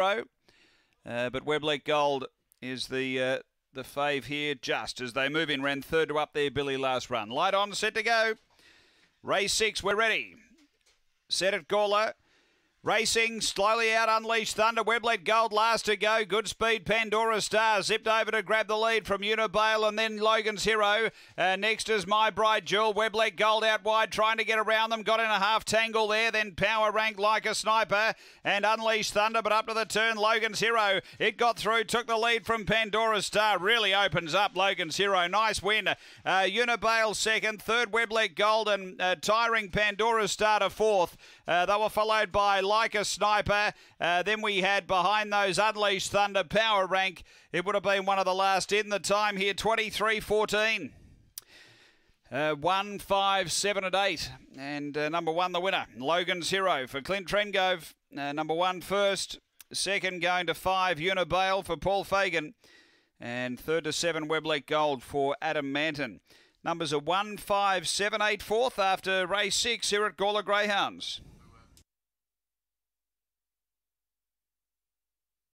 row. Uh, but Weblake Gold is the uh, the fave here just as they move in. Ran third to up there, Billy last run. Light on, set to go. Race six, we're ready. Set at Gawler. Racing slowly out, Unleashed Thunder. Weblet Gold last to go. Good speed. Pandora Star zipped over to grab the lead from Unibale and then Logan's Hero. Uh, next is My bright Jewel. Weblet Gold out wide, trying to get around them. Got in a half tangle there. Then Power ranked like a sniper and Unleashed Thunder, but up to the turn, Logan's Hero. It got through, took the lead from Pandora Star. Really opens up Logan's Hero. Nice win. Uh, Unibale second, third Weblet Gold and uh, tiring Pandora Star to fourth. Uh, they were followed by like a sniper. Uh, then we had behind those Unleashed Thunder Power Rank. It would have been one of the last in the time here, 23 14. Uh, one, five, seven, and eight. And uh, number one, the winner, Logan's Hero for Clint Trengove. Uh, number one, first. Second, going to five, Unibale for Paul Fagan. And third to seven, Weblek Gold for Adam Manton. Numbers are one, five, seven, eight, fourth after race six here at Gawler Greyhounds.